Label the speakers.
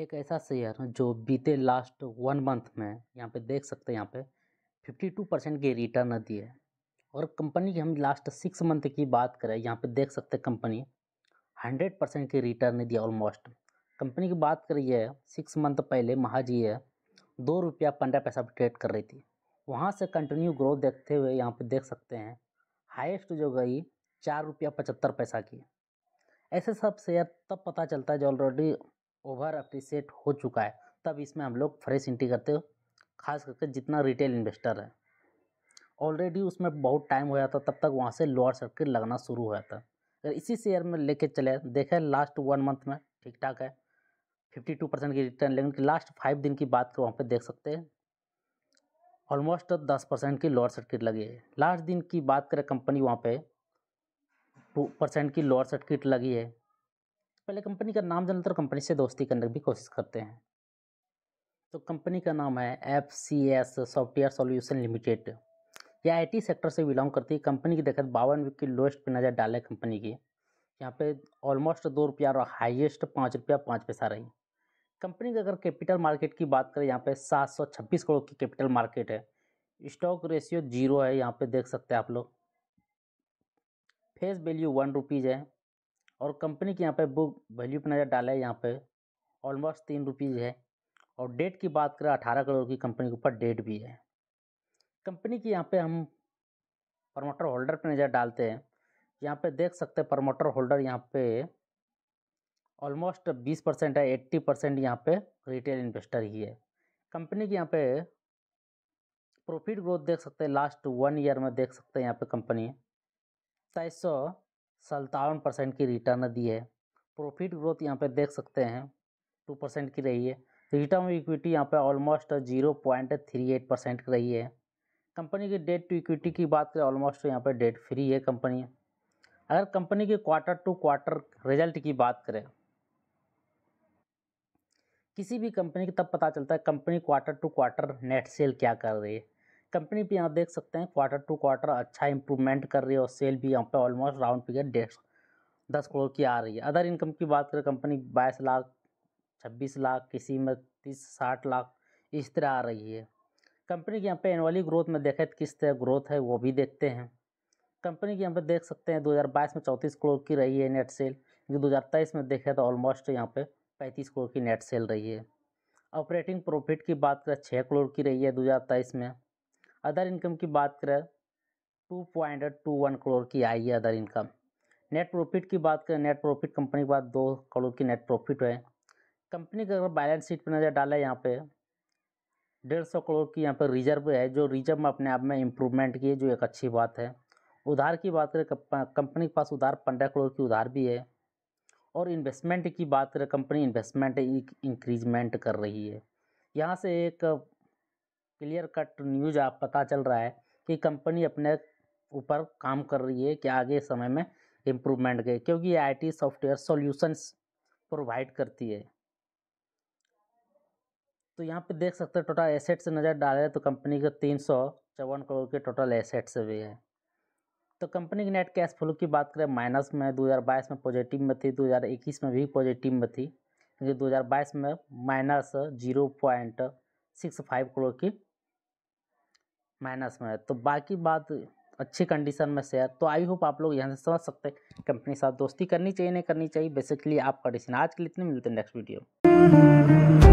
Speaker 1: एक ऐसा शेयर जो बीते लास्ट वन मंथ में यहाँ पे देख सकते हैं यहाँ पे 52 परसेंट की रिटर्न दी है और कंपनी की हम लास्ट सिक्स मंथ की बात करें यहाँ पे देख सकते हैं कंपनी हंड्रेड परसेंट की रिटर्न दिया ऑलमोस्ट कंपनी की बात करिए सिक्स मंथ पहले महाजी है दो रुपया पंद्रह पैसा ट्रेड कर रही थी वहाँ से कंटिन्यू ग्रोथ देखते हुए यहाँ पर देख सकते हैं हाइस्ट जो गई चार रुपया पचहत्तर पैसा की ऐसे सब शेयर तब पता चलता है जो ऑलरेडी ओवर अप्रिसिएट हो चुका है तब इसमें हम लोग फ्रेश इंट्री करते हो खास करके जितना रिटेल इन्वेस्टर है ऑलरेडी उसमें बहुत टाइम हो जाता तब तक वहाँ से लोअर सर्किट लगना शुरू हो जाता अगर इसी शेयर में लेके चले देखें लास्ट वन मंथ में ठीक ठाक है फिफ्टी टू परसेंट की रिटर्न लेकिन लास्ट फाइव दिन की बात को वहाँ पे देख सकते हैं ऑलमोस्ट दस परसेंट की लोअर सर्किट लगी है लास्ट दिन की बात करें कंपनी वहाँ पे टू परसेंट की लोअर सर्किट लगी है पहले कंपनी का नाम जानते तो और कंपनी से दोस्ती करने की कोशिश करते हैं तो कंपनी का नाम है F C S software solution limited यह आईटी सेक्टर से बिलोंग करती है कंपनी की देखत बावन वीक की लोएस्ट पर नज़र डाले कंपनी की यहाँ पे ऑलमोस्ट दो रुपया और हाईएस्ट पाँच रुपया पाँच पैसा रही कंपनी की अगर कैपिटल मार्केट की बात करें यहाँ पे सात सौ छब्बीस करोड़ की कैपिटल मार्केट है स्टॉक रेशियो जीरो है यहाँ पे देख सकते हैं आप लोग फेस वैल्यू वन रुपीज़ है और कंपनी के यहाँ पे बुक वैल्यू पर नज़र डाला है यहाँ पे ऑलमोस्ट तीन रुपीज़ है और डेट की बात करें अठारह करोड़ की कंपनी के ऊपर डेट भी है कंपनी की यहाँ पे हम प्रमोटर होल्डर पर नज़र डालते हैं यहाँ पे देख सकते हैं प्रमोटर होल्डर यहाँ पे ऑलमोस्ट बीस परसेंट है एट्टी परसेंट यहाँ पे रिटेल इन्वेस्टर ही है कंपनी के यहाँ पे प्रॉफिट ग्रोथ देख सकते हैं लास्ट वन ईयर में देख सकते हैं यहाँ पे कंपनी तेईस सौ सत्तावन परसेंट की रिटर्न दी है प्रॉफिट ग्रोथ यहाँ पे देख सकते हैं टू परसेंट की रही है रिटर्न इक्विटी यहाँ पे almost zero point three eight percent की रही है कंपनी की डेट टू इक्विटी की बात करें ऑलमोस्ट यहाँ पे डेट फ्री है कंपनी अगर कंपनी के क्वार्टर टू क्वार्टर रिजल्ट की बात करें किसी भी कंपनी की तब पता चलता है company quarter to quarter net sale क्या कर रही है कंपनी भी आप देख सकते हैं क्वार्टर टू क्वार्टर अच्छा इंप्रूवमेंट कर रही है और सेल भी यहाँ पे ऑलमोस्ट राउंड फिगर डेढ़ दस करोड़ की आ रही है अदर इनकम की बात करें कंपनी बाईस लाख छब्बीस लाख किसी में तीस साठ लाख इस तरह आ रही है कंपनी के यहाँ पे एनुअली ग्रोथ में देखें तो किस तरह ग्रोथ है वो भी देखते हैं कंपनी की यहाँ पे देख सकते हैं बाईस में चौंतीस करोड़ की रही है नेट सेल दो हज़ार तेईस में देखें तो ऑलमोस्ट यहाँ पर पैंतीस करोड़ की नेट सेल रही है ऑपरेटिंग प्रॉफिट की बात करें छः करोड़ की रही है दो हज़ार तेईस में अदर इनकम की बात करें two point two one crore की आई है अदर इनकम नेट प्रॉफिट की बात करें नेट प्रॉफिट कंपनी के बाद दो करोड़ की नेट प्रॉफिट है कंपनी का अगर बैलेंस शीट पर नज़र डाला है यहाँ पे डेढ़ सौ करोड़ की यहाँ पर रिजर्व है जो रिजर्व में अपने आप में इम्प्रूवमेंट की है जो एक अच्छी बात है उधार की बात करें कंपनी के पास उधार पंद्रह करोड़ की उधार भी है और इन्वेस्टमेंट की बात करें कंपनी इन्वेस्टमेंट इंक्रीजमेंट कर रही है यहाँ से एक क्लियर कट न्यूज़ आप पता चल रहा है कि कंपनी अपने ऊपर काम कर रही है कि आगे समय में इम्प्रूवमेंट के क्योंकि आईटी सॉफ्टवेयर सॉल्यूशंस प्रोवाइड करती है तो यहाँ पे देख सकते हैं टोटल एसेट्स से नज़र डाले तो कंपनी के तीन सौ चौवन करोड़ के टोटल एसेट्स भी है तो कंपनी की नेट कैश फ्लो की बात करें माइनस में 2022 में पॉजिटिव में थी 2021 में भी पॉजिटिव में थी क्योंकि दो में minus zero point six five crore की माइनस में है तो बाकी बात अच्छी कंडीशन में शेयर तो आई होप आप लोग यहाँ से समझ सकते हैं कंपनी के साथ दोस्ती करनी चाहिए नहीं करनी चाहिए बेसिकली आपका डिसीजन आज के लिए इतने मिलते हैं नेक्स्ट वीडियो